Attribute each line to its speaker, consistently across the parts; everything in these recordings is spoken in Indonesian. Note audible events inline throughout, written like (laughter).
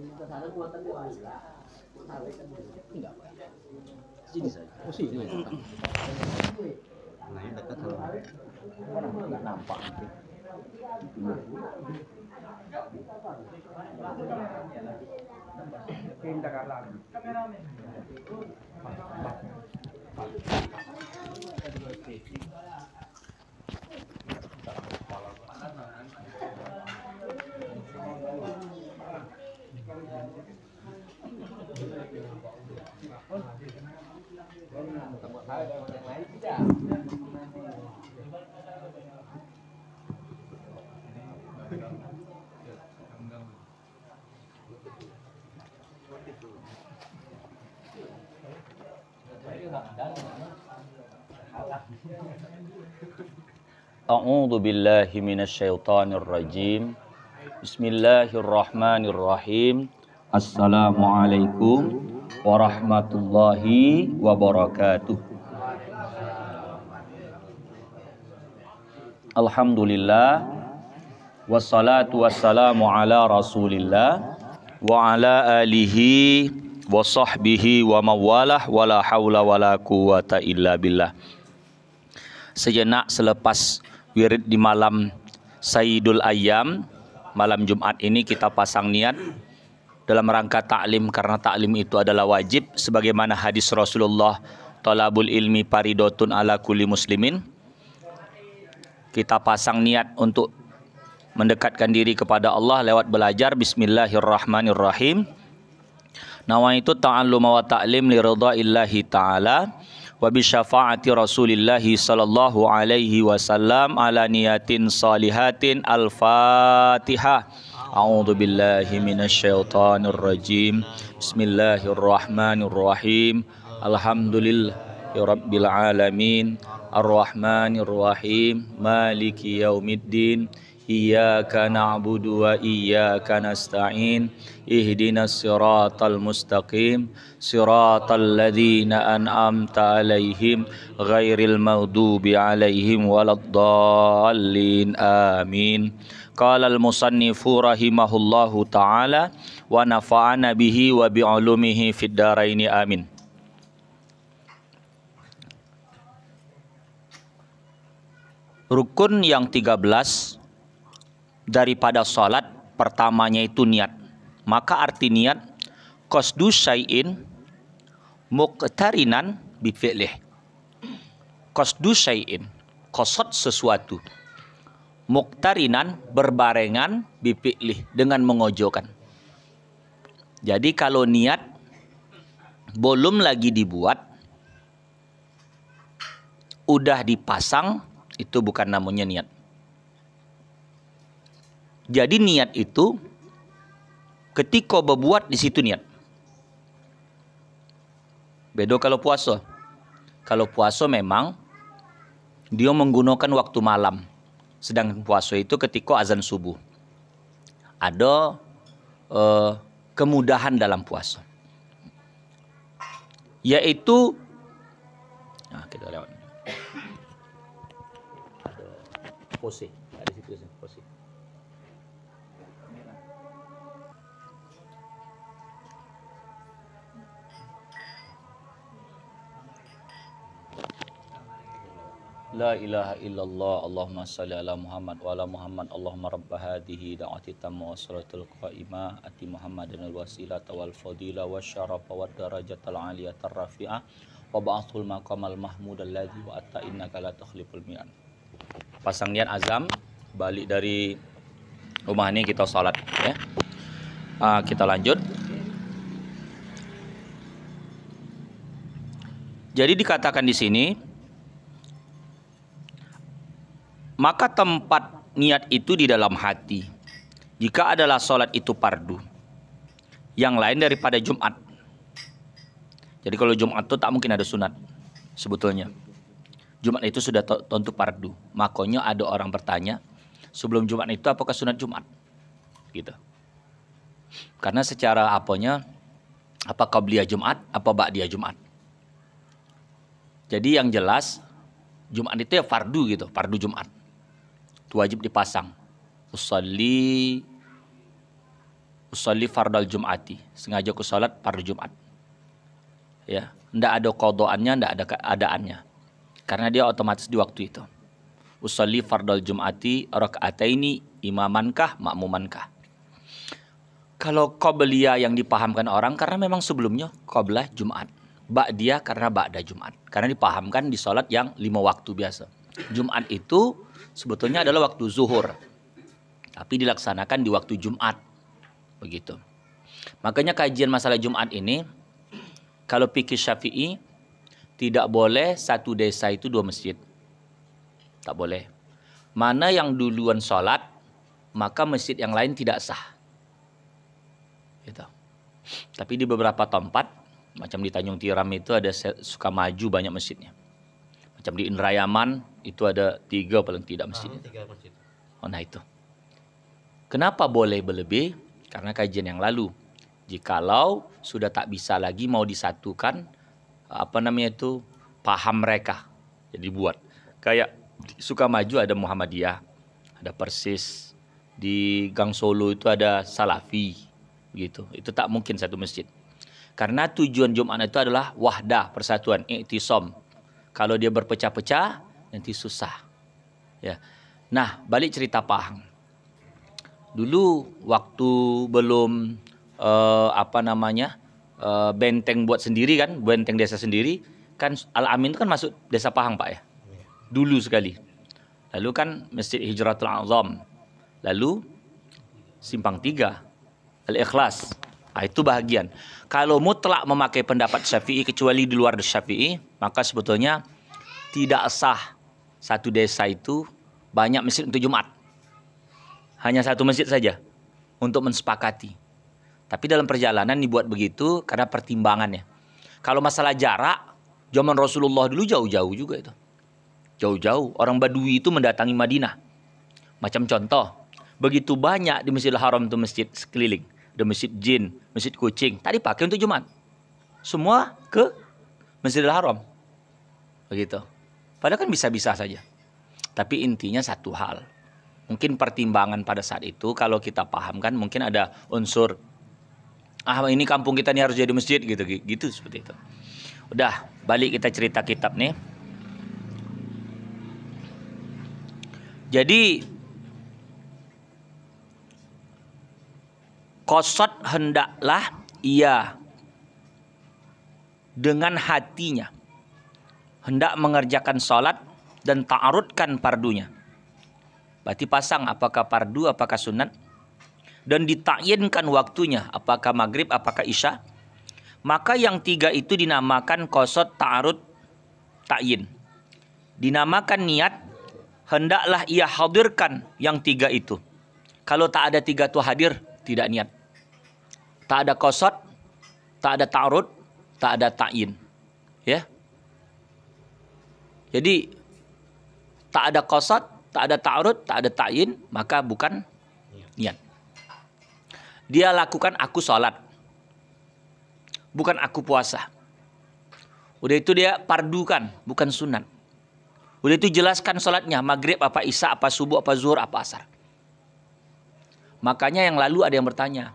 Speaker 1: Enggak apa. saja. Oh Nah, dekat nampak. A'udzu billahi minasyaitonir rajim. Bismillahirrahmanirrahim. Assalamualaikum warahmatullahi wabarakatuh. Alhamdulillah wassalatu wassalamu ala Rasulillah wa ala alihi wa sahbihi wa mawalah wala haula wala quwata illa billah. Sejenak selepas wirid di malam Sayyidul Ayam malam Jumat ini kita pasang niat dalam rangka taklim karena taklim itu adalah wajib sebagaimana hadis Rasulullah talabul ilmi paridotun ala kulli muslimin kita pasang niat untuk mendekatkan diri kepada Allah lewat belajar bismillahirrahmanirrahim nawaitu ta'alluma wa ta'lim li illahi ta'ala وبشفاعة رسول الله صلى الله عليه وسلم على نيات صالحات الفاتحة أعوذ بالله من الشيطان الرجيم بسم الله الرحمن الرحيم الحمد لله رب العالمين الرحمن الرحيم مالك يوم الدين إياك نعبد وإياك نستعين اهدنا الصراط المستقيم صراط الذين أنعمت عليهم غير المغضوب عليهم ولا الضالين آمين قال المصنف رحمه الله تعالى ونفعنا به وبعلومه في الدارين آمين Rukun yang 13 daripada sholat pertamanya itu niat. Maka arti niat qasdu syai'in muqtarinan bi fi'lih. Qasdu syai'in, kosot sesuatu. Muqtarinan berbarengan bi fi'lih dengan mengojokan. Jadi kalau niat belum lagi dibuat udah dipasang itu bukan namanya niat. Jadi niat itu ketika berbuat di situ niat. Beda kalau puasa. Kalau puasa memang dia menggunakan waktu malam. Sedangkan puasa itu ketika azan subuh. Ada eh, kemudahan dalam puasa. Yaitu nah kita lewat. Pose, ada situ pose. La ilaha illallah Allahumma salli ala Muhammad wa ala Muhammad Allahumma rabb hadhihi da'ati tamma wa salatul qa'imah ati Muhammadan al wasilata wal fadila wa syarafa wa darajatal aliyatar rafi'ah wa ba'athul maqamal mahmud alladhi wa atta innaka la tukhliful mi'an pasang niat azam balik dari rumah ini kita salat ya uh, kita lanjut Jadi dikatakan di sini maka tempat niat itu di dalam hati. Jika adalah sholat itu pardu. Yang lain daripada Jumat. Jadi kalau Jumat itu tak mungkin ada sunat sebetulnya. Jumat itu sudah tentu pardu. Makanya ada orang bertanya, sebelum Jumat itu apakah sunat Jumat? Gitu. Karena secara apanya, Apakah belia Jumat, apa bak dia Jumat? Jadi yang jelas Jumat itu ya fardu gitu, fardu Jumat. Itu wajib dipasang. Usalli usalli fardal Jumati. Sengaja ku salat fardu Jumat. Ya, ndak ada kodoannya, ndak ada keadaannya. Karena dia otomatis di waktu itu. Usalli fardal Jumati rakaataini imamankah makmumankah. Kalau belia yang dipahamkan orang karena memang sebelumnya qoblah Jumat dia karena Ba'da Jumat. Karena dipahamkan di sholat yang lima waktu biasa. Jumat itu sebetulnya adalah waktu zuhur. Tapi dilaksanakan di waktu Jumat. Begitu. Makanya kajian masalah Jumat ini, kalau pikir syafi'i, tidak boleh satu desa itu dua masjid. Tak boleh. Mana yang duluan sholat, maka masjid yang lain tidak sah. Gitu. Tapi di beberapa tempat, Macam di Tanjung Tiram itu ada suka maju banyak masjidnya. Macam di Indrayaman itu ada tiga paling tidak ah, masjidnya. masjid. Oh, nah itu. Kenapa boleh berlebih? Karena kajian yang lalu. Jikalau sudah tak bisa lagi mau disatukan apa namanya itu paham mereka. Jadi buat kayak suka maju ada Muhammadiyah, ada Persis, di Gang Solo itu ada Salafi gitu. Itu tak mungkin satu masjid. Karena tujuan Jum'at itu adalah wahdah, persatuan, iktisom. Kalau dia berpecah-pecah, nanti susah. Ya. Nah, balik cerita Pahang. Dulu waktu belum uh, apa namanya? Uh, benteng buat sendiri kan, benteng desa sendiri, kan Al Amin itu kan masuk desa Pahang, Pak ya. Dulu sekali. Lalu kan Masjid Hijratul Azam. Lalu Simpang Tiga, Al-Ikhlas. Nah, itu bahagian. Kalau mutlak memakai pendapat Syafi'i kecuali di luar Syafi'i, maka sebetulnya tidak sah satu desa itu banyak masjid untuk Jumat. Hanya satu masjid saja untuk mensepakati. Tapi dalam perjalanan dibuat begitu karena pertimbangannya. Kalau masalah jarak, zaman Rasulullah dulu jauh-jauh juga itu. Jauh-jauh orang Badui itu mendatangi Madinah. Macam contoh, begitu banyak di Masjidil Haram itu masjid sekeliling ada masjid jin, masjid kucing. Tak dipakai untuk Jumat. Semua ke Masjidil Haram. Begitu. Padahal kan bisa-bisa saja. Tapi intinya satu hal. Mungkin pertimbangan pada saat itu kalau kita paham kan mungkin ada unsur ah ini kampung kita ini harus jadi masjid gitu gitu seperti itu. Udah, balik kita cerita kitab nih. Jadi Kosot hendaklah ia dengan hatinya hendak mengerjakan sholat dan ta'arudkan pardunya. Berarti pasang apakah pardu apakah sunat dan ditakyinkan waktunya apakah maghrib apakah isya maka yang tiga itu dinamakan kosot ta'arud takyin dinamakan niat hendaklah ia hadirkan yang tiga itu kalau tak ada tiga itu hadir tidak niat tak ada kosot, tak ada ta'rud, tak ada ta'in. Ya. Jadi tak ada kosot, tak ada ta'rud, tak ada ta'in, maka bukan niat. Dia lakukan aku sholat. Bukan aku puasa. Udah itu dia pardukan, bukan sunat. Udah itu jelaskan sholatnya, maghrib apa isya, apa subuh, apa zuhur, apa asar. Makanya yang lalu ada yang bertanya,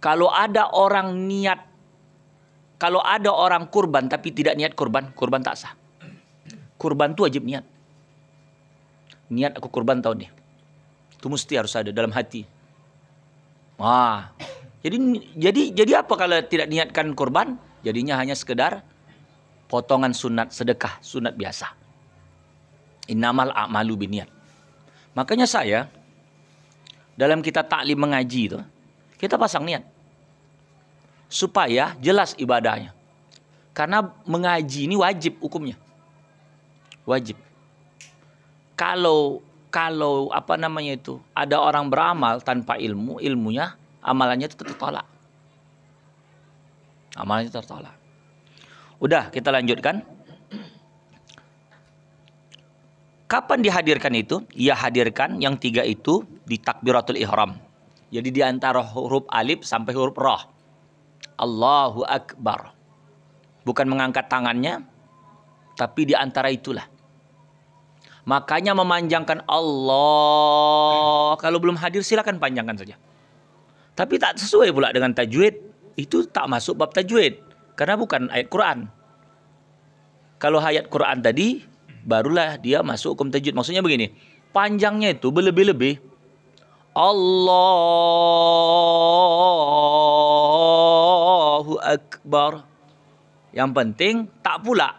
Speaker 1: kalau ada orang niat, kalau ada orang kurban tapi tidak niat kurban, kurban tak sah. Kurban itu wajib niat. Niat aku kurban tahun ini. Itu mesti harus ada dalam hati. Wah. Jadi jadi jadi apa kalau tidak niatkan kurban? Jadinya hanya sekedar potongan sunat sedekah, sunat biasa. Innamal a'malu biniat. Makanya saya dalam kita taklim mengaji itu kita pasang niat supaya jelas ibadahnya. Karena mengaji ini wajib hukumnya. Wajib. Kalau kalau apa namanya itu ada orang beramal tanpa ilmu, ilmunya amalannya itu tertolak. Amalannya tertolak. Udah, kita lanjutkan. Kapan dihadirkan itu? Ia hadirkan yang tiga itu di takbiratul ihram. Jadi di antara huruf alif sampai huruf roh. Allahu Akbar. Bukan mengangkat tangannya, tapi di antara itulah. Makanya memanjangkan Allah. Kalau belum hadir silakan panjangkan saja. Tapi tak sesuai pula dengan tajwid. Itu tak masuk bab tajwid. Karena bukan ayat Quran. Kalau ayat Quran tadi, barulah dia masuk hukum tajwid. Maksudnya begini, panjangnya itu berlebih-lebih Allahu Akbar. Yang penting tak pula.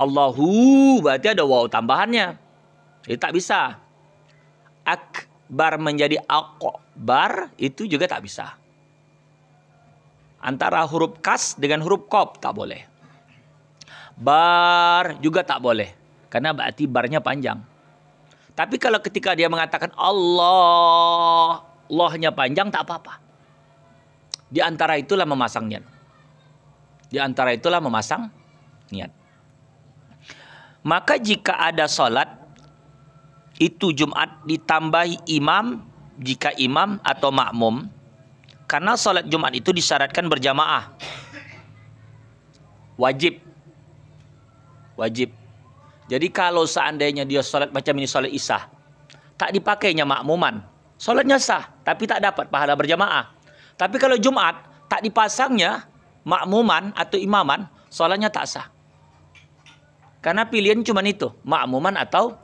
Speaker 1: Allahu berarti ada waw tambahannya. Jadi tak bisa. Akbar menjadi akbar itu juga tak bisa. Antara huruf kas dengan huruf kop tak boleh. Bar juga tak boleh. Karena berarti barnya panjang. Tapi kalau ketika dia mengatakan Allah, Allahnya panjang tak apa-apa. Di antara itulah memasang niat. Di antara itulah memasang niat. Maka jika ada sholat, itu Jumat ditambahi imam jika imam atau makmum karena sholat Jumat itu disyaratkan berjamaah wajib wajib jadi kalau seandainya dia sholat macam ini sholat isah, tak dipakainya makmuman. Sholatnya sah, tapi tak dapat pahala berjamaah. Tapi kalau Jumat, tak dipasangnya makmuman atau imaman, sholatnya tak sah. Karena pilihan cuma itu, makmuman atau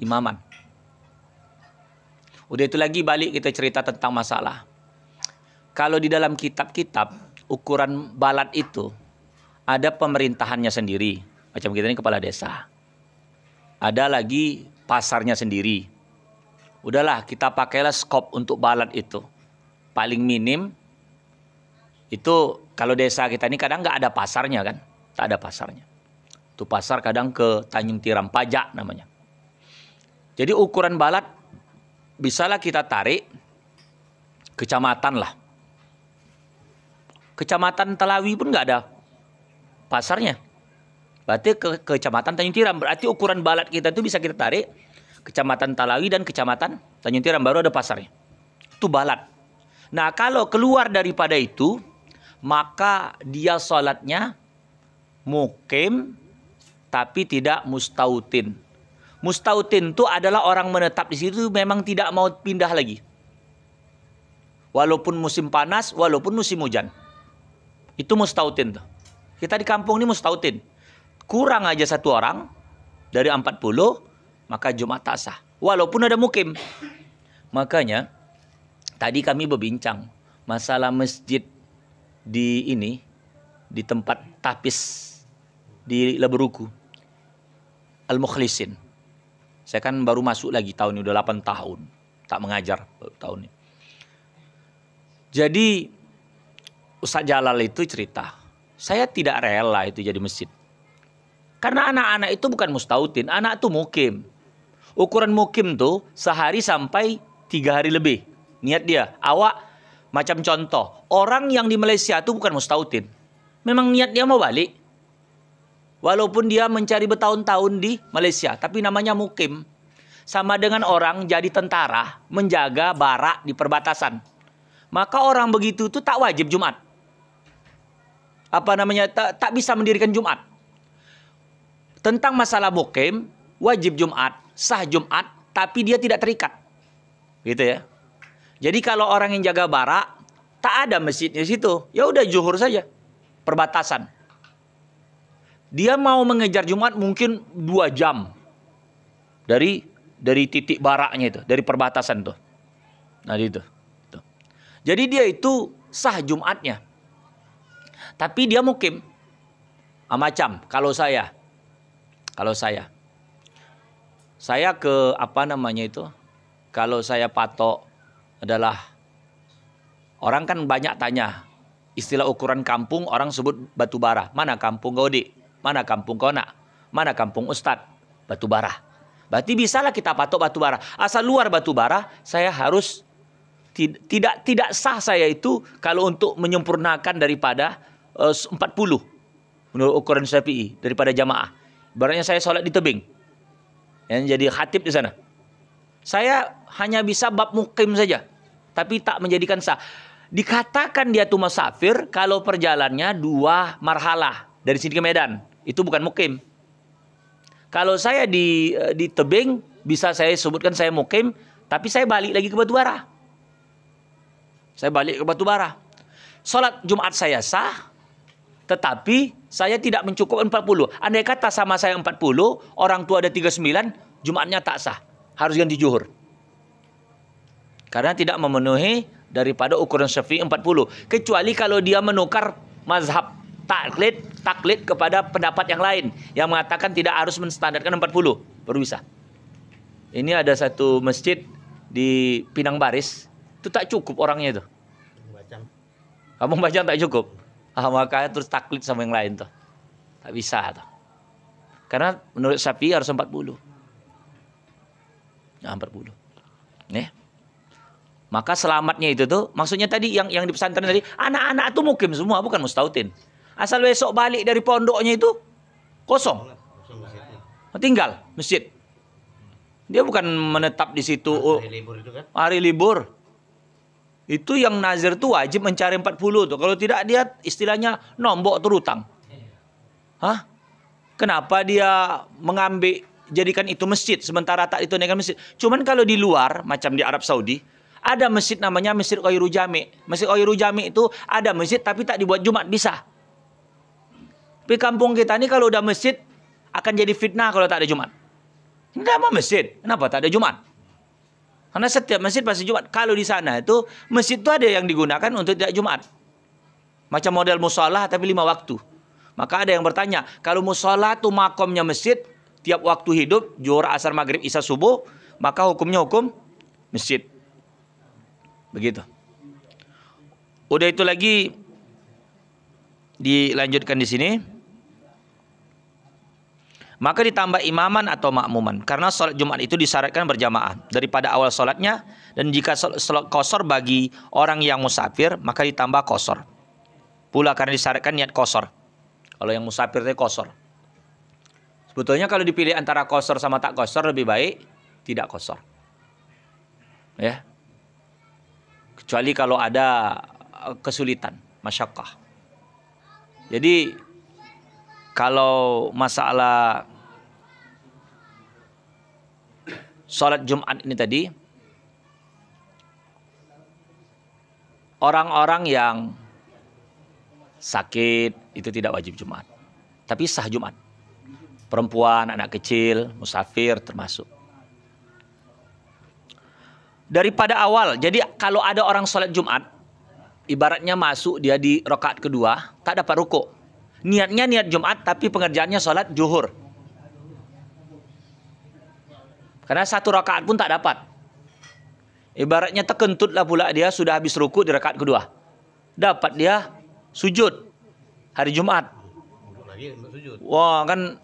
Speaker 1: imaman. Udah itu lagi balik kita cerita tentang masalah. Kalau di dalam kitab-kitab, ukuran balat itu ada pemerintahannya sendiri. Macam kita ini kepala desa ada lagi pasarnya sendiri. Udahlah, kita pakailah skop untuk balat itu. Paling minim itu kalau desa kita ini kadang nggak ada pasarnya kan, tak ada pasarnya. Itu pasar kadang ke Tanjung Tiram Pajak namanya. Jadi ukuran balat bisalah kita tarik kecamatan lah. Kecamatan Telawi pun nggak ada pasarnya. Berarti ke kecamatan Tanjung Tiram. Berarti ukuran balat kita itu bisa kita tarik kecamatan Talawi dan kecamatan Tanjung Tiram baru ada pasarnya. Itu balat. Nah kalau keluar daripada itu maka dia sholatnya mukim tapi tidak mustautin. Mustautin itu adalah orang menetap di situ memang tidak mau pindah lagi. Walaupun musim panas, walaupun musim hujan. Itu mustautin tuh. Kita di kampung ini mustautin kurang aja satu orang dari 40 maka Jumat tak sah walaupun ada mukim makanya tadi kami berbincang masalah masjid di ini di tempat tapis di Leberuku Al Mukhlisin saya kan baru masuk lagi tahun ini udah 8 tahun tak mengajar tahun ini jadi Ustaz Jalal itu cerita saya tidak rela itu jadi masjid karena anak-anak itu bukan mustautin, anak itu mukim. Ukuran mukim tuh sehari sampai tiga hari lebih. Niat dia, awak macam contoh, orang yang di Malaysia itu bukan mustautin. Memang niat dia mau balik. Walaupun dia mencari bertahun-tahun di Malaysia, tapi namanya mukim. Sama dengan orang jadi tentara, menjaga barak di perbatasan. Maka orang begitu itu tak wajib Jumat. Apa namanya, tak, tak bisa mendirikan Jumat tentang masalah bokem, wajib Jumat, sah Jumat, tapi dia tidak terikat. Gitu ya. Jadi kalau orang yang jaga bara, tak ada masjidnya situ. Ya udah zuhur saja. Perbatasan. Dia mau mengejar Jumat mungkin dua jam dari dari titik baraknya itu, dari perbatasan tuh. Nah itu. Jadi dia itu sah Jumatnya. Tapi dia mukim. Macam kalau saya kalau saya, saya ke apa namanya itu? Kalau saya patok adalah orang kan banyak tanya istilah ukuran kampung orang sebut batu bara. Mana kampung Gaudi? Mana kampung Kona? Mana kampung Ustad? Batu bara. Berarti bisalah kita patok batu bara. Asal luar batu bara, saya harus tidak tidak sah saya itu kalau untuk menyempurnakan daripada eh, uh, 40 menurut ukuran Syafi'i daripada jamaah. Barangnya saya sholat di tebing. Yang jadi khatib di sana. Saya hanya bisa bab mukim saja. Tapi tak menjadikan sah. Dikatakan dia tuh masafir kalau perjalannya dua marhalah dari sini ke Medan. Itu bukan mukim. Kalau saya di eh, di tebing bisa saya sebutkan saya mukim, tapi saya balik lagi ke Batubara. Saya balik ke Batubara. Sholat Jumat saya sah, tetapi saya tidak mencukup 40. Andai kata sama saya 40, orang tua ada 39, Jumatnya tak sah. Harus ganti juhur. Karena tidak memenuhi daripada ukuran syafi 40. Kecuali kalau dia menukar mazhab taklid, taklid kepada pendapat yang lain. Yang mengatakan tidak harus menstandarkan 40. Baru bisa. Ini ada satu masjid di Pinang Baris. Itu tak cukup orangnya itu. Kamu membaca tak cukup ah makanya terus taklid sama yang lain tuh. Tak bisa tuh. Karena menurut sapi harus 40. Nah, 40. Nih. Maka selamatnya itu tuh maksudnya tadi yang yang di pesantren tadi anak-anak tuh mukim semua bukan mustautin. Asal besok balik dari pondoknya itu kosong. Tinggal masjid. Dia bukan menetap di situ hari oh, libur itu kan? Hari libur. Itu yang nazir itu wajib mencari 40 tuh. Kalau tidak dia istilahnya nombok terutang. Hah? Kenapa dia mengambil jadikan itu masjid sementara tak itu dengan masjid. Cuman kalau di luar macam di Arab Saudi ada masjid namanya Masjid Qayru Jami. Masjid Qayru Jami itu ada masjid tapi tak dibuat Jumat bisa. Tapi kampung kita ini kalau udah masjid akan jadi fitnah kalau tak ada Jumat. mau masjid? Kenapa tak ada Jumat? Karena setiap masjid pasti Jumat. Kalau di sana itu masjid itu ada yang digunakan untuk tidak Jumat. Macam model musola tapi lima waktu. Maka ada yang bertanya, kalau musola itu makomnya masjid, tiap waktu hidup, juara asar, maghrib, isya, subuh, maka hukumnya hukum masjid. Begitu. Udah itu lagi dilanjutkan di sini maka ditambah imaman atau makmuman karena sholat Jumat itu disyaratkan berjamaah daripada awal sholatnya dan jika sholat kosor bagi orang yang musafir maka ditambah kosor pula karena disyaratkan niat kosor kalau yang musafir itu kosor sebetulnya kalau dipilih antara kosor sama tak kosor lebih baik tidak kosor ya kecuali kalau ada eh, kesulitan Masyakah jadi kalau masalah sholat Jumat ini tadi, orang-orang yang sakit itu tidak wajib Jumat. Tapi sah Jumat. Perempuan, anak kecil, musafir termasuk. Daripada awal, jadi kalau ada orang sholat Jumat, ibaratnya masuk dia di rokaat kedua, tak dapat ruko. Niatnya niat Jumat, tapi pengerjaannya sholat juhur. Karena satu rakaat pun tak dapat. Ibaratnya terkentutlah pula dia sudah habis ruku di rakaat kedua. Dapat dia sujud hari Jumat. Wah kan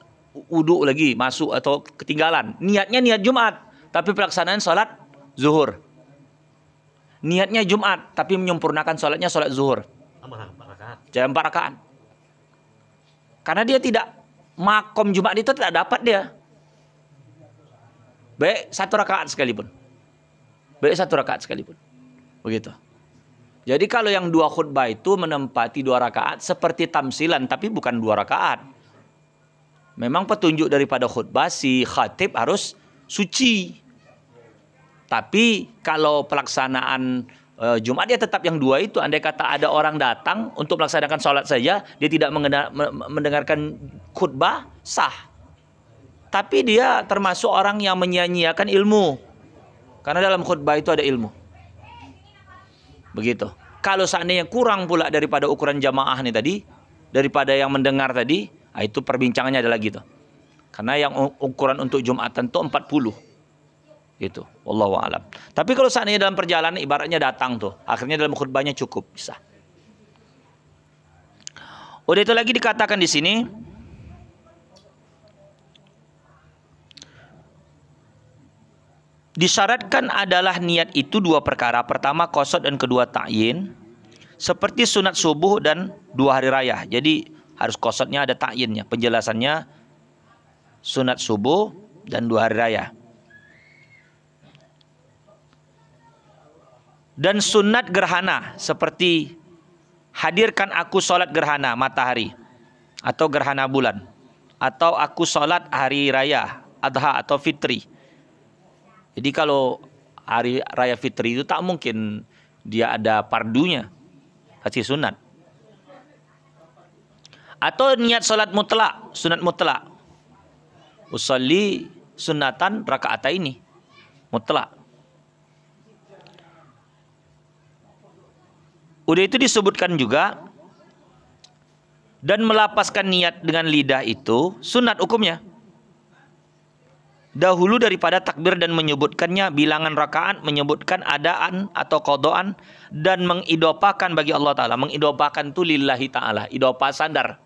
Speaker 1: uduk lagi masuk atau ketinggalan. Niatnya niat Jumat, tapi pelaksanaan sholat zuhur. Niatnya Jumat, tapi menyempurnakan sholatnya sholat zuhur. Jadi empat rakaat. Karena dia tidak makom Jumat itu tidak dapat dia. Baik satu rakaat sekalipun. Baik satu rakaat sekalipun. Begitu. Jadi kalau yang dua khutbah itu menempati dua rakaat seperti tamsilan tapi bukan dua rakaat. Memang petunjuk daripada khutbah si khatib harus suci. Tapi kalau pelaksanaan eh, Jumat ya tetap yang dua itu. Andai kata ada orang datang untuk melaksanakan sholat saja, dia tidak mendengarkan khutbah, sah tapi dia termasuk orang yang menyanyiakan ilmu. Karena dalam khutbah itu ada ilmu. Begitu. Kalau seandainya kurang pula daripada ukuran jamaah nih tadi, daripada yang mendengar tadi, ah, itu perbincangannya adalah gitu. Karena yang ukuran untuk Jumatan itu 40. Gitu. Allah alam. Tapi kalau seandainya dalam perjalanan ibaratnya datang tuh, akhirnya dalam khutbahnya cukup bisa. Udah itu lagi dikatakan di sini, Disyaratkan adalah niat itu dua perkara. Pertama kosot dan kedua ta'yin. Seperti sunat subuh dan dua hari raya. Jadi harus kosotnya ada ta'yinnya. Penjelasannya sunat subuh dan dua hari raya. Dan sunat gerhana seperti hadirkan aku sholat gerhana matahari atau gerhana bulan atau aku sholat hari raya adha atau fitri jadi kalau hari raya fitri itu tak mungkin dia ada pardunya kasih sunat. Atau niat sholat mutlak, sunat mutlak. Usalli sunatan rakaata ini mutlak. Udah itu disebutkan juga dan melapaskan niat dengan lidah itu sunat hukumnya dahulu daripada takbir dan menyebutkannya bilangan rakaat menyebutkan adaan atau kodoan dan mengidopakan bagi Allah Ta'ala mengidopakan itu lillahi ta'ala idopa sandar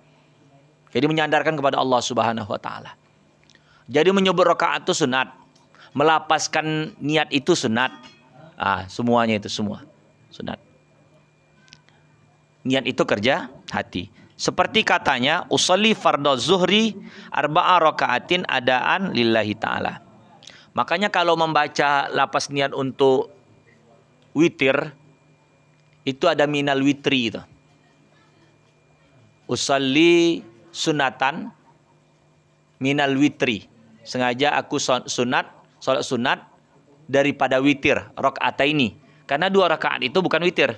Speaker 1: jadi menyandarkan kepada Allah Subhanahu Wa Ta'ala jadi menyebut rakaat itu sunat melapaskan niat itu sunat ah, semuanya itu semua sunat niat itu kerja hati seperti katanya, usolli fardhu zuhri arba'a rakaatin adaan lillahi ta'ala. Makanya kalau membaca lapas niat untuk witir, itu ada minal witri itu. Usolli sunatan minal witri. Sengaja aku sunat, sholat sunat daripada witir, rakaat ini. Karena dua rakaat itu bukan witir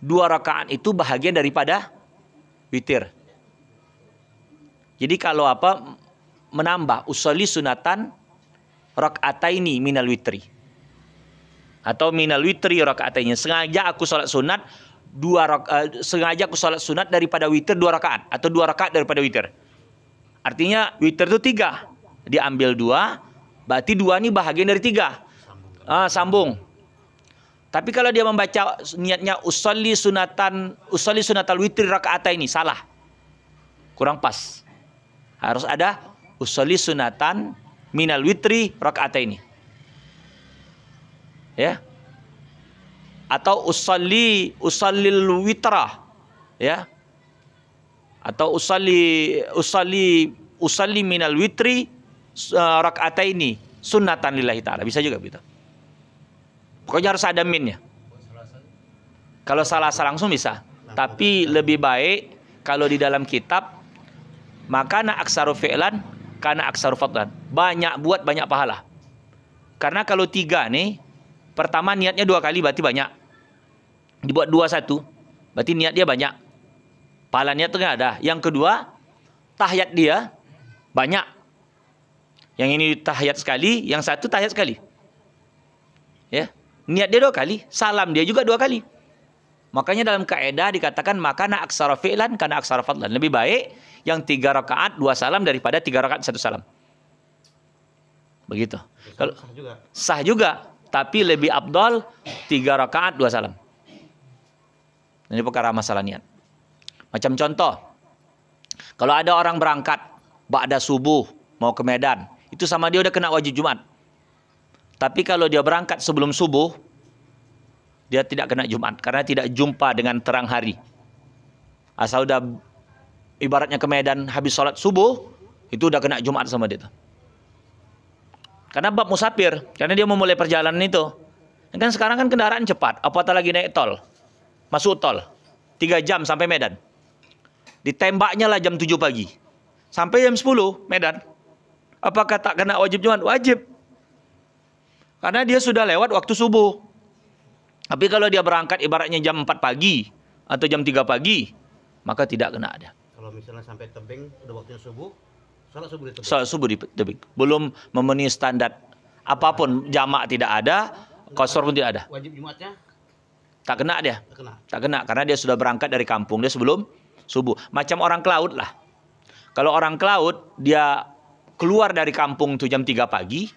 Speaker 1: dua rakaat itu bahagian daripada witir. Jadi kalau apa menambah usoli sunatan rakaataini minal witri. Atau minal witri ini Sengaja aku sholat sunat dua rak, uh, sengaja aku sholat sunat daripada witir dua rakaat atau dua rakaat daripada witir. Artinya witir itu tiga, diambil dua, berarti dua ini bahagian dari tiga. Ah, sambung. Tapi kalau dia membaca niatnya usolli sunatan usolli sunatal witri rakaat ini salah. Kurang pas. Harus ada usolli sunatan minal witri rakaat ini. Ya. Atau usolli usallil witra. Ya. Atau usolli usolli usolli minal witri uh, rakaat ini sunatan lillahi taala. Bisa juga begitu. Pokoknya harus ada minnya. Kalau salah salah langsung bisa. Tapi lebih baik kalau di dalam kitab maka na aksaru fi'lan karena aksaru fadlan. Banyak buat banyak pahala. Karena kalau tiga nih, pertama niatnya dua kali berarti banyak. Dibuat dua satu, berarti niat dia banyak. Pahala niat itu ada. Yang kedua, tahiyat dia banyak. Yang ini tahiyat sekali, yang satu tahiyat sekali. Ya niat dia dua kali, salam dia juga dua kali. Makanya dalam kaidah dikatakan makana aksara fi'lan karena aksara fadlan. Lebih baik yang tiga rakaat dua salam daripada tiga rakaat satu salam. Begitu. Kalau sah juga. Sah juga, tapi lebih abdol tiga rakaat dua salam. Ini perkara masalah niat. Macam contoh, kalau ada orang berangkat ba'da subuh mau ke Medan, itu sama dia udah kena wajib Jumat. Tapi kalau dia berangkat sebelum subuh, dia tidak kena Jumat karena tidak jumpa dengan terang hari. Asal udah ibaratnya ke Medan habis sholat subuh, itu udah kena Jumat sama dia. Karena bab musafir, karena dia memulai perjalanan itu. Kan sekarang kan kendaraan cepat, apatah lagi naik tol. Masuk tol, 3 jam sampai Medan. Ditembaknya lah jam 7 pagi. Sampai jam 10 Medan. Apakah tak kena wajib Jumat? Wajib. Karena dia sudah lewat waktu subuh. Tapi kalau dia berangkat ibaratnya jam 4 pagi atau jam 3 pagi, maka tidak kena ada. Kalau misalnya sampai tebing udah waktunya subuh, salat subuh di tebing. Salat subuh di tebing. Belum memenuhi standar apapun jamak tidak ada, kosor pun tidak ada. Wajib Jumatnya tak kena dia. Tak kena. Tak kena karena dia sudah berangkat dari kampung dia sebelum subuh. Macam orang ke laut lah. Kalau orang ke laut, dia keluar dari kampung tuh jam 3 pagi,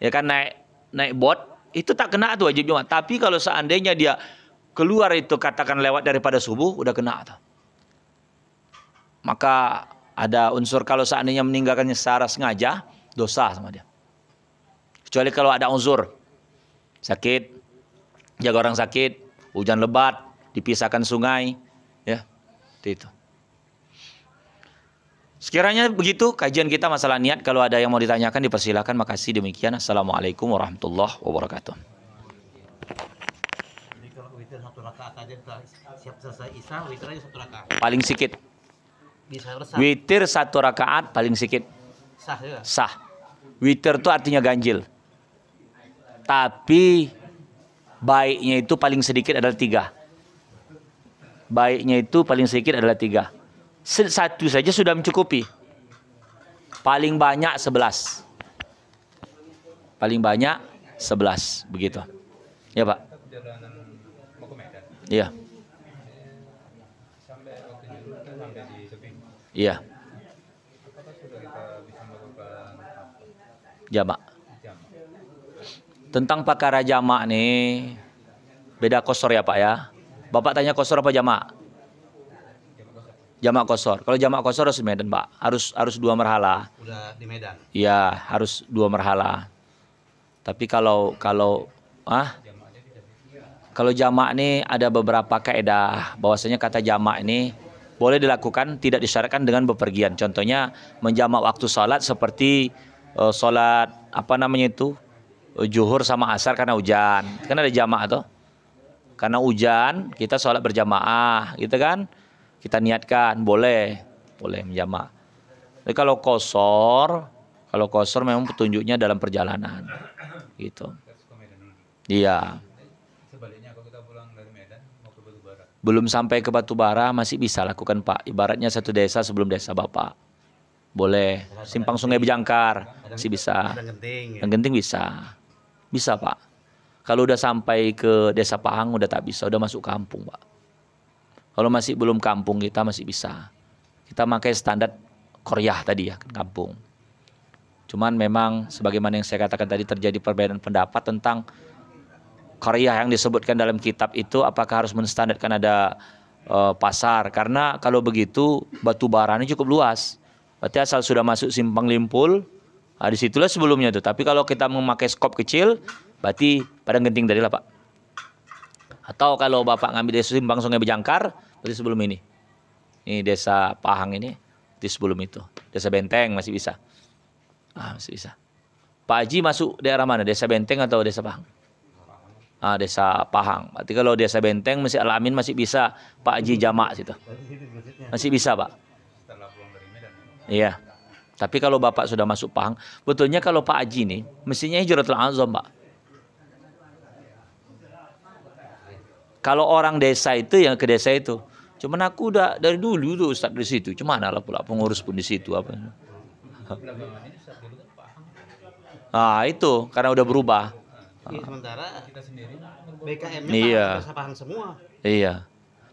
Speaker 1: ya kan naik naik bot itu tak kena tuh wajib Jumat. Tapi kalau seandainya dia keluar itu katakan lewat daripada subuh udah kena tuh. Maka ada unsur kalau seandainya meninggalkannya secara sengaja dosa sama dia. Kecuali kalau ada unsur sakit, jaga orang sakit, hujan lebat, dipisahkan sungai, ya. Itu. Sekiranya begitu kajian kita masalah niat. Kalau ada yang mau ditanyakan dipersilakan. Makasih demikian. Assalamualaikum warahmatullahi wabarakatuh. Jadi kalau witir satu rakaat aja siap selesai isya, witir aja satu rakaat. Paling sedikit. Bisa resah. Witir satu rakaat paling sedikit. Sah ya? Sah. Witir itu artinya ganjil. Tapi baiknya itu paling sedikit adalah tiga. Baiknya itu paling sedikit adalah tiga satu saja sudah mencukupi. Paling banyak sebelas. Paling banyak sebelas begitu. Ya, Pak. Iya. Iya. Jamak. Iya, Tentang pakara jamak nih. Beda kosor ya, Pak ya. Bapak tanya kosor apa jamak? jamak kosor. Kalau jamak kosor harus di Medan, Pak. Harus harus dua merhala. Udah di Medan. Iya, harus dua merhala. Tapi kalau kalau ah kalau jamak ini ada beberapa kaedah bahwasanya kata jamak ini boleh dilakukan tidak disyaratkan dengan bepergian. Contohnya menjamak waktu salat seperti uh, eh, salat apa namanya itu? Eh, juhur sama asar karena hujan. Kan ada jamak atau? Karena hujan kita sholat berjamaah, gitu kan? kita niatkan boleh boleh menjamak. Tapi kalau kosor, kalau kosor memang petunjuknya dalam perjalanan, gitu. Iya. Belum sampai ke Batu Bara, masih bisa lakukan Pak. Ibaratnya satu desa sebelum desa Bapak. Boleh. Simpang Sungai Bejangkar masih bisa. Yang ya? genting bisa. Bisa Pak. Kalau udah sampai ke desa Pahang udah tak bisa, udah masuk kampung Pak. Kalau masih belum kampung kita masih bisa. Kita pakai standar Korea tadi ya, kampung. Cuman memang sebagaimana yang saya katakan tadi terjadi perbedaan pendapat tentang Korea yang disebutkan dalam kitab itu apakah harus menstandarkan ada uh, pasar karena kalau begitu batu baranya cukup luas. Berarti asal sudah masuk simpang limpul, nah disitulah sebelumnya itu. Tapi kalau kita memakai skop kecil, berarti pada genting tadi lah Pak. Atau kalau Bapak ngambil dari simpang sungai Bejangkar, berarti sebelum ini ini desa Pahang ini di sebelum itu desa Benteng masih bisa ah masih bisa Pak Haji masuk daerah mana desa Benteng atau desa Pahang ah, desa Pahang berarti kalau desa Benteng masih alamin masih bisa Pak Haji jamak situ masih bisa Pak iya tapi kalau Bapak sudah masuk Pahang betulnya kalau Pak Haji nih mestinya hijratul azam Pak kalau orang desa itu yang ke desa itu Cuman aku udah dari dulu tuh Ustaz di situ. Cuman adalah pula pengurus pun di situ apa. Ah itu karena udah berubah. kita sendiri BKM iya. iya. desa semua. Iya.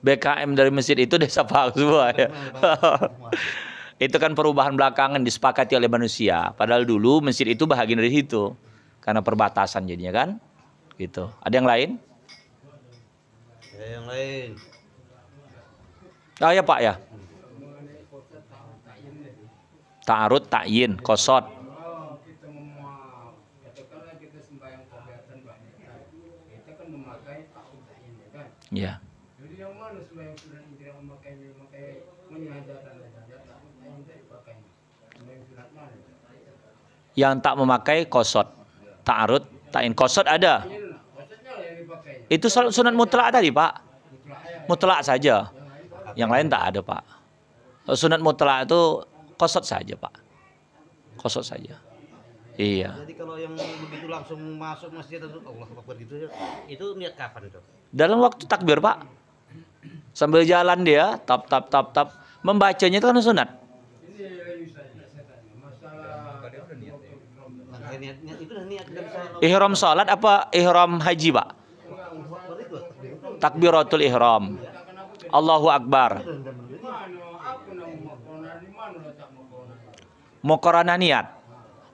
Speaker 1: BKM dari masjid itu desa Pahang semua ya. (laughs) itu kan perubahan belakangan disepakati oleh manusia. Padahal dulu masjid itu bahagian dari situ karena perbatasan jadinya kan gitu. Ada yang lain? Ada yang lain. Oh ya Pak ya. Ta'arud ta'yin kosot. Ya. Yang tak memakai kosot, ta'arud, ta'in kosot ada. Itu sunat mutlak tadi pak, mutlak saja. Yang lain tak ada pak. Sunat mutlak itu kosot saja pak. Kosot saja. Iya. Jadi kalau yang begitu langsung masuk masjid itu Allah Akbar gitu itu niat kapan itu? Dalam waktu takbir, Pak. Sambil jalan dia tap tap tap tap membacanya itu kan sunat. Ihram salat apa ihram haji, Pak? Takbiratul ihram. Allahu Akbar. Mukorana niat.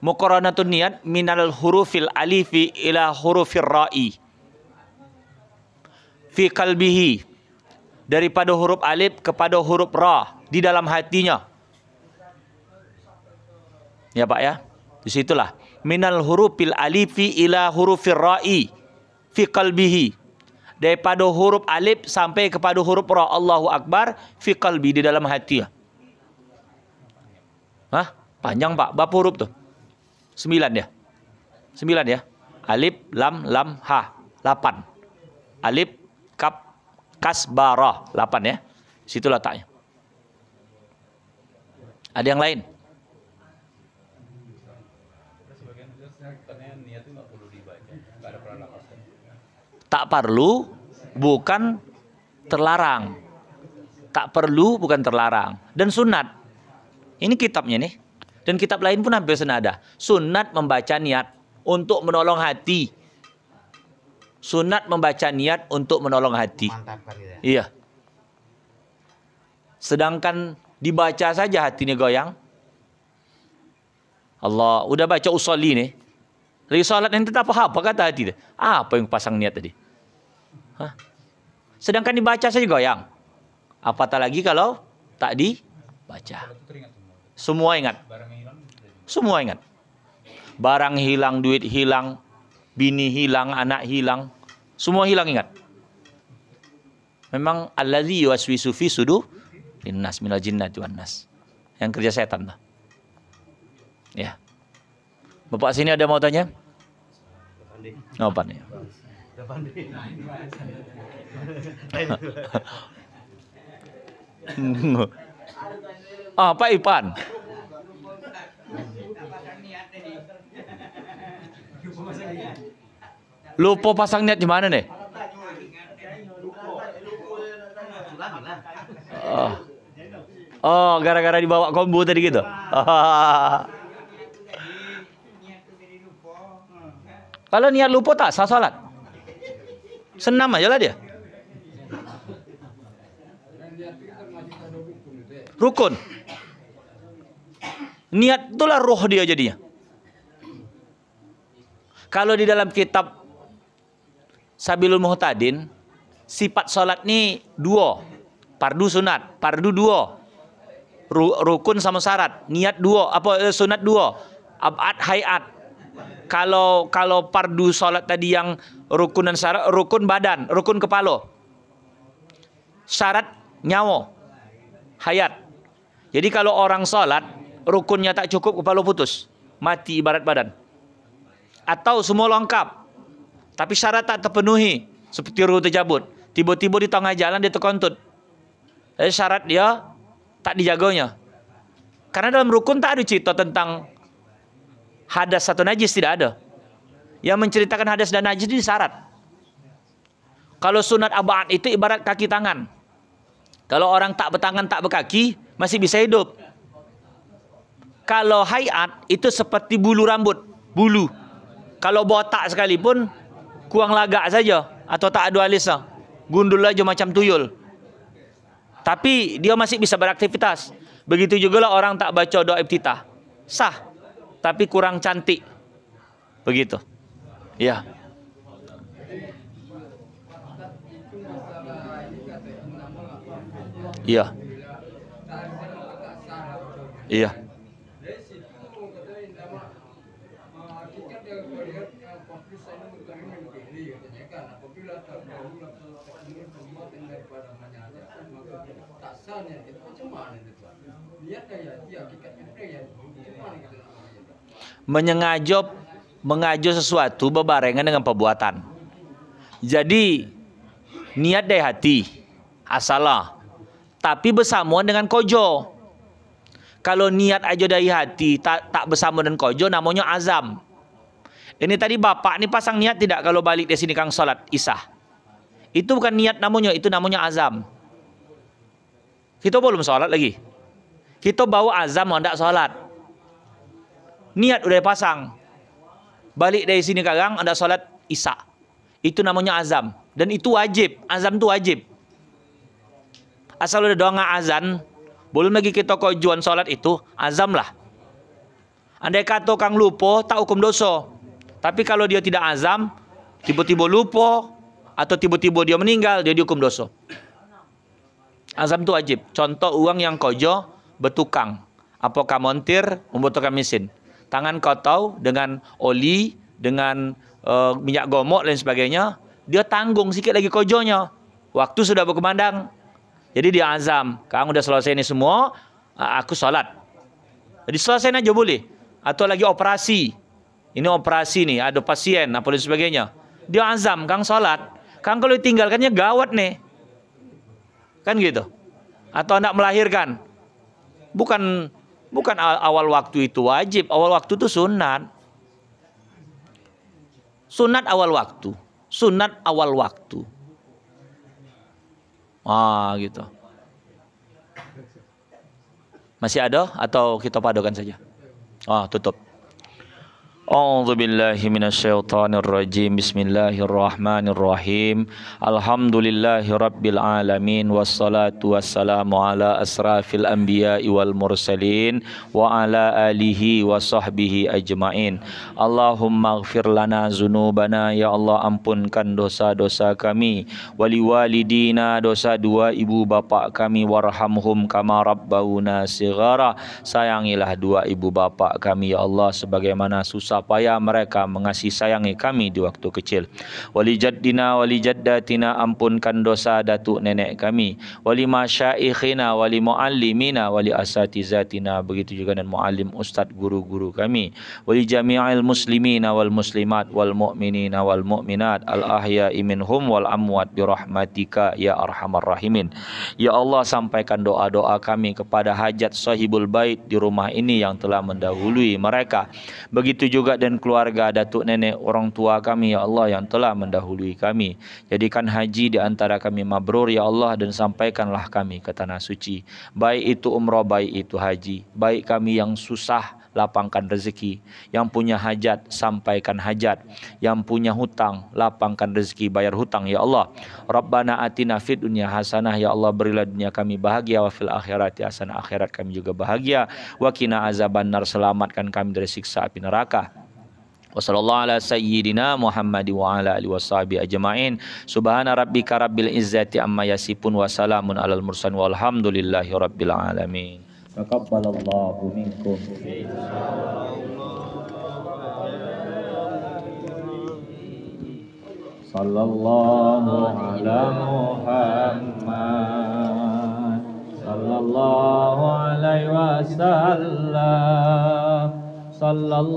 Speaker 1: Mukorana tu niat minal hurufil alifi ila hurufil ra'i. Fi kalbihi. Daripada huruf alif kepada huruf ra. Di dalam hatinya. Ya Pak ya. Disitulah. Minal hurufil alifi ila hurufil ra'i. Fi kalbihi daripada huruf alif sampai kepada huruf ra Allahu akbar fi qalbi di dalam hati. Hah? Panjang Pak, berapa huruf tuh? Sembilan ya. Sembilan ya. Alif, lam, lam, ha. 8. Alif, kap, kasbara. 8 ya. Situ letaknya. Ada yang lain? Tak perlu bukan terlarang. Tak perlu bukan terlarang. Dan sunat. Ini kitabnya nih. Dan kitab lain pun hampir senada. Sunat membaca niat untuk menolong hati. Sunat membaca niat untuk menolong hati. Ya. Iya. Sedangkan dibaca saja hatinya goyang. Allah, udah baca usoli nih. Lagi sholat nanti tak apa apa kata hati. Apa yang pasang niat tadi? Hah? Sedangkan dibaca saja goyang. Apatah lagi kalau tak dibaca. Semua ingat. Semua ingat. Barang hilang, duit hilang, bini hilang, anak hilang. Semua hilang ingat. Memang alladzi yuwaswisu fi sudu linnas minal jinnati wan nas. Yang kerja setan lah. Ya. Bapak sini ada mau tanya? Oh, pandai. ah, oh, Pak Ipan. Lupa pasang niat gimana nih? Oh, oh gara-gara dibawa kombu tadi gitu. Oh. (laughs) Kalau niat lupa tak sah salat. Senam aja lah dia. Rukun. Niat itulah roh dia jadinya. Kalau di dalam kitab Sabilul Muhtadin, sifat sholat ini dua. Pardu sunat, pardu dua. Rukun sama syarat, niat dua, apa eh, sunat dua. Abad hayat, kalau kalau pardu salat tadi yang rukun dan syarat rukun badan, rukun kepala. Syarat nyawa. Hayat. Jadi kalau orang salat rukunnya tak cukup kepala putus, mati ibarat badan. Atau semua lengkap tapi syarat tak terpenuhi seperti ruh terjabut. Tiba-tiba di tengah jalan dia terkontut. Jadi syarat dia tak dijaganya. Karena dalam rukun tak ada cerita tentang hadas atau najis tidak ada. Yang menceritakan hadas dan najis ini syarat. Kalau sunat abaan itu ibarat kaki tangan. Kalau orang tak bertangan tak berkaki masih bisa hidup. Kalau hayat itu seperti bulu rambut, bulu. Kalau botak sekalipun kuang lagak saja atau tak ada alisa. Gundul aja macam tuyul. Tapi dia masih bisa beraktivitas. Begitu juga lah orang tak baca doa ibtitah. Sah tapi kurang cantik. Begitu. Ya. Iya. Iya. iya. menyengaja mengajo sesuatu berbarengan dengan perbuatan. Jadi niat dari hati asalah tapi bersamaan dengan kojo. Kalau niat aja dari hati tak tak bersama dengan kojo namanya azam. Ini tadi bapak ni pasang niat tidak kalau balik dari sini Kang salat Isah. Itu bukan niat namanya, itu namanya azam. Kita belum salat lagi. Kita bawa azam hendak salat niat udah pasang balik dari sini sekarang ada salat isya itu namanya azam dan itu wajib azam itu wajib asal udah doang azan belum lagi kita juan salat itu azam lah andai kata kang lupa tak hukum dosa tapi kalau dia tidak azam tiba-tiba lupa atau tiba-tiba dia meninggal dia dihukum dosa azam itu wajib contoh uang yang kojo betukang apakah montir membutuhkan mesin tangan kau tahu dengan oli, dengan uh, minyak gomok dan sebagainya, dia tanggung sikit lagi kojonya. Waktu sudah berkemandang. Jadi dia azam, kamu udah selesai ini semua, ah, aku salat. Jadi selesai aja boleh. Atau lagi operasi. Ini operasi nih, ada pasien apa dan sebagainya. Dia azam, Kang salat. Kang kalau ditinggalkannya gawat nih. Kan gitu. Atau anak melahirkan. Bukan Bukan awal waktu itu wajib, awal waktu itu sunat. Sunat awal waktu, sunat awal waktu. Ah gitu. Masih ada atau kita padukan saja? Ah tutup. A'udzu billahi minasyaitonir rajim. Bismillahirrahmanirrahim. Alhamdulillahi rabbil alamin wassalatu wassalamu ala asrafil anbiya'i wal mursalin wa ala alihi wa ajmain. Allahumma ighfir lana dzunubana ya Allah ampunkan dosa-dosa kami wali walidina dosa dua ibu bapak kami warhamhum kama rabbauna sighara. Sayangilah dua ibu bapak kami ya Allah sebagaimana susah susah payah mereka mengasihi sayangi kami di waktu kecil. Wali jaddina wali jaddatina ampunkan dosa datuk nenek kami. Wali masyaikhina wali muallimina wali asatizatina begitu juga dan muallim ustaz guru-guru kami. Wali jami'il muslimina wal muslimat wal mu'minina wal mu'minat al ahya minhum wal amwat bi rahmatika ya arhamar rahimin. Ya Allah sampaikan doa-doa kami kepada hajat sahibul bait di rumah ini yang telah mendahului mereka. Begitu juga juga dan keluarga datuk nenek orang tua kami ya Allah yang telah mendahului kami. Jadikan haji di antara kami mabrur ya Allah dan sampaikanlah kami ke tanah suci. Baik itu umrah, baik itu haji. Baik kami yang susah lapangkan rezeki. Yang punya hajat, sampaikan hajat. Yang punya hutang, lapangkan rezeki, bayar hutang ya Allah. Rabbana atina fid dunya hasanah ya Allah berilah dunia kami bahagia wa fil akhirati hasanah akhirat kami juga bahagia. Wa qina azabannar selamatkan kami dari siksa api neraka. Wassallallahu ala sayyidina Muhammadi wa ala alihi washabi ajmain. Subhana rabbika rabbil izzati amma yasifun wa salamun alal mursalin walhamdulillahi rabbil alamin. تقبل الله منكم صلى الله على محمد صلى الله عليه وسلم صلى الله